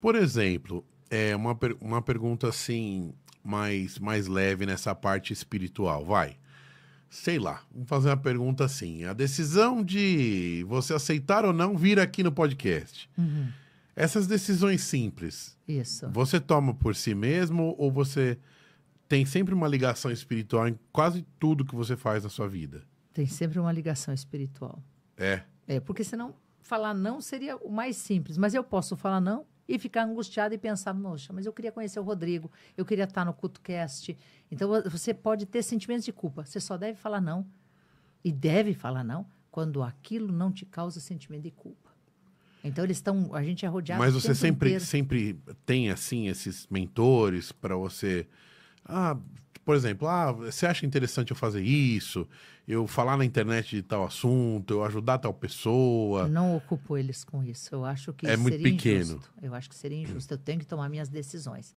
Por exemplo, é uma, per uma pergunta assim, mais, mais leve nessa parte espiritual, vai. Sei lá, vamos fazer uma pergunta assim. A decisão de você aceitar ou não vir aqui no podcast. Uhum. Essas decisões simples. Isso. Você toma por si mesmo ou você tem sempre uma ligação espiritual em quase tudo que você faz na sua vida? Tem sempre uma ligação espiritual. É. É, porque senão falar não seria o mais simples, mas eu posso falar não e ficar angustiado e pensar, nossa, mas eu queria conhecer o Rodrigo, eu queria estar no CultoCast. Então, você pode ter sentimentos de culpa. Você só deve falar não. E deve falar não quando aquilo não te causa sentimento de culpa. Então eles estão, a gente é rodeado. Mas você sempre, sempre tem assim esses mentores para você ah, por exemplo, ah, você acha interessante eu fazer isso, eu falar na internet de tal assunto, eu ajudar tal pessoa. Não ocupo eles com isso. Eu acho que é muito pequeno. Injusto. Eu acho que seria injusto. Eu tenho que tomar minhas decisões.